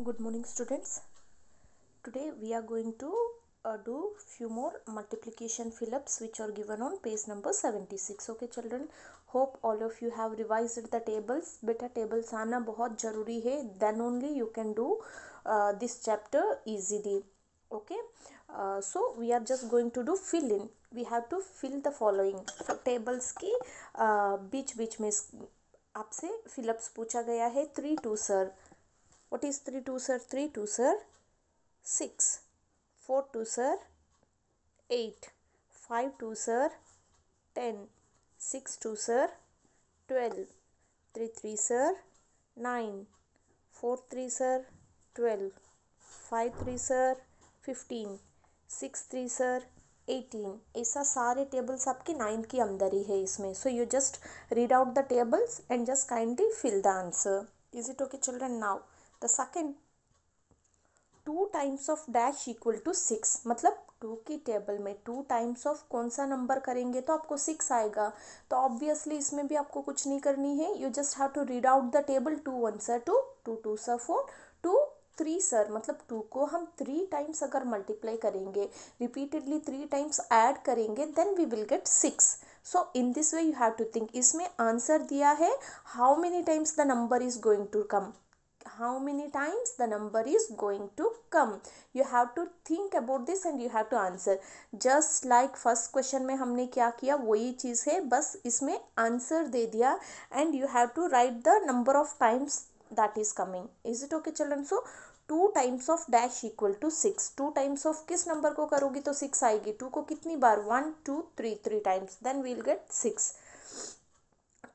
good morning students today we are going to uh, do few more multiplication fill-ups which are given on page number 76 okay children hope all of you have revised the tables beta tables आना बहुत ज़रूरी है then only you can do uh, this chapter easily okay uh, so we are just going to do fill in we have to fill the following so, tables की uh, बीच बीच में आपसे fill-ups पूछा गया है three twos are What is 3 twos are 3 twos are 6. 4 twos are 8. 5 twos are 10. 6 twos are 12. 3 threes are 9. 4 threes are 12. 5 threes are 15. Six threes are eighteen ऐसा सारे tables आपके ninth के अंदर ही है इसमें so you just read out the tables and just kindly fill the answer is it okay children now the second two times of dash equal to six मतलब two की टेबल में two times of कौन सा number करेंगे तो आपको six आएगा तो ऑब्वियसली इसमें भी आपको कुछ नहीं करनी है you just have to read out the table two ones are two two twos are four two threes are मतलब टू को हम थ्री टाइम्स अगर मल्टीप्लाई करेंगे रिपीटेडली थ्री टाइम्स ऐड करेंगे then we will get six so in this way you have to think इसमें answer दिया है how many times the number is going to come how many times the number is going to come you have to think about this and you have to answer just like first question mein humne kya kiya wahi cheez hai bas isme answer de diya and you have to write the number of times that is coming is it okay children so two times of dash equal to six two times of किस नंबर को करोगी तो six आएगी two को कितनी बार one two three three times then we'll get six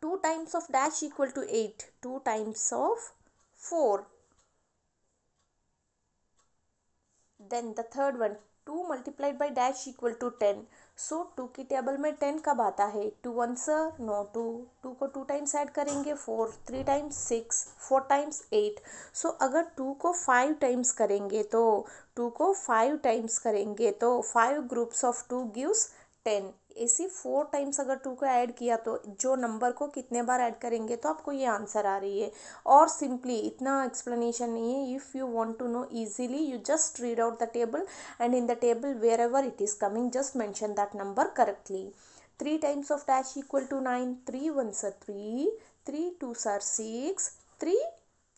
two times of dash equal to eight two times of four then the third one two multiplied by dash equal to ten so two की table में ten कब आता है two ones are no to to को two times add करेंगे four three times six four times eight so अगर two को five times करेंगे तो टू को फाइव टाइम्स करेंगे तो five groups of two gives ten इसी फोर टाइम्स अगर टू को ऐड किया तो जो नंबर को कितने बार ऐड करेंगे तो आपको ये आंसर आ रही है और सिंपली इतना एक्सप्लेनेशन नहीं है if you want to know easily you just read out the table and in the table wherever it is coming just mention that number correctly three times of dash equal to nine three ones are three three twos are six three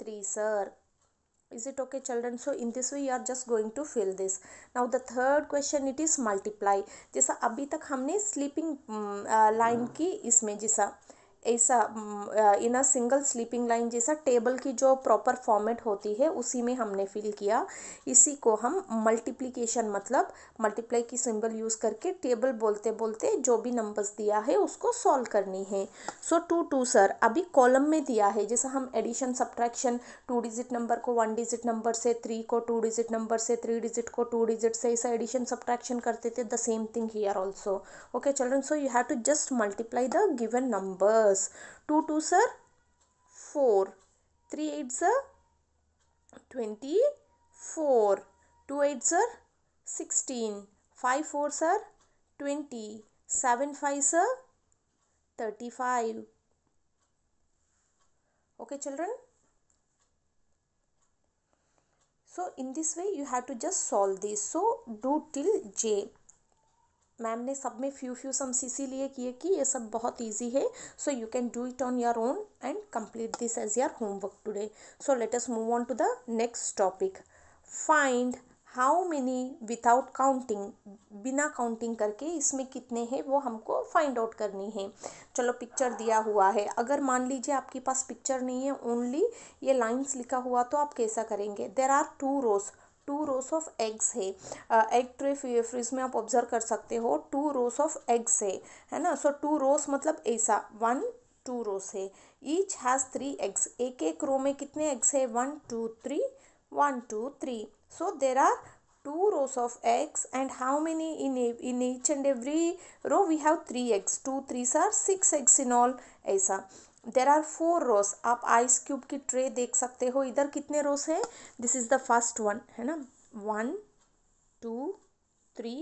threes are is it okay children so in this way you are just going to fill this now the third question it is multiply jaisa abhi tak humne sleeping uh, line ki isme jaisa ऐसा in a single sleeping line जैसा table की जो proper format होती है उसी में हमने fill किया इसी को हम मल्टीप्लीकेशन मतलब मल्टीप्लाई की सिंबल यूज़ करके टेबल बोलते बोलते जो भी नंबर्स दिया है उसको सॉल्व करनी है सो टू टू सर अभी कॉलम में दिया है जैसा हम addition subtraction two digit number को वन डिजिट नंबर से थ्री को टू डिजिट नंबर से थ्री डिजिट को टू डिजिट से ऐसा एडिशन सब्ट्रैक्शन करते थे the same thing here also okay children so you have to just multiply the given number plus 2 2 sir 4 3 8 sir 24 2 8 sir 16 5 4 sir 20 7 5 sir 35 okay children so in this way you have to just solve this so do till j ma'am ने सब में few few sums इसीलिए किए कि ये सब बहुत easy है so you can do it on your own and complete this as your homework today so let move on to the next topic find how many without counting बिना counting करके इसमें कितने हैं वो हमको फाइंड आउट करनी है चलो पिक्चर दिया हुआ है अगर मान लीजिए आपके पास पिक्चर नहीं है ओनली ये लाइन्स लिखा हुआ तो आप कैसा करेंगे there are two rows two rows of eggs है एग ट्रे फ्रिज में आप ऑब्जर्व कर सकते हो टू रोस ऑफ एग्स है है ना सो टू रोस मतलब ऐसा वन टू रोस है ईच हैज़ थ्री एग्स एक एक रो में कितने एग्स है one two three one two three so there are two rows of eggs and how many in in each and every row we have three eggs two threes are six eggs in all ऐसा there are four रोस आप ice cube की tray देख सकते हो इधर कितने rows हैं this is the first one है ना one two three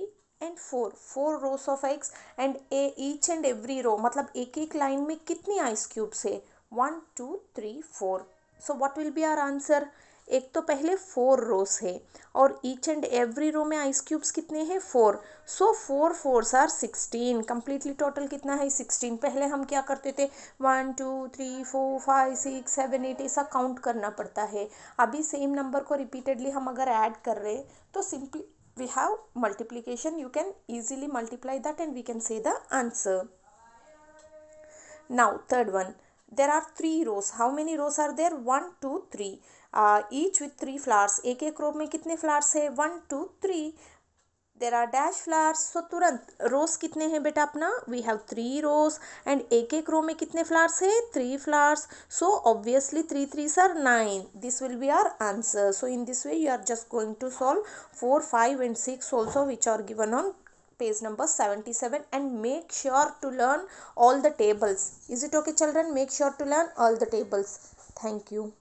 and four four rows of eggs and a each and every row मतलब एक एक लाइन में कितनी आइस क्यूब्स है one two three four so what will be our answer एक तो पहले फोर रोस है और ईच एंड एवरी रो में आइस क्यूब्स कितने हैं four so four fours are sixteen completely total कितना है सिक्सटीन पहले हम क्या करते थे one two three four five six seven eight ऐसा काउंट करना पड़ता है अभी सेम नंबर को रिपीटेडली हम अगर ऐड कर रहे तो simply we have multiplication you can easily multiply that and we can say the answer now third one there are three rows how many rows are there one two three each with three flowers एक एक रो में कितने flowers है one two three there are dash flowers so तुरंत rows कितने हैं बेटा अपना we have three rows and एक एक रो में कितने फ्लावर्स है three flowers so obviously three threes are nine this will be our answer so in this way you are just going to solve four five and six also which are given on page number seventy seven and make sure to learn all the tables is it okay children make sure to learn all the tables thank you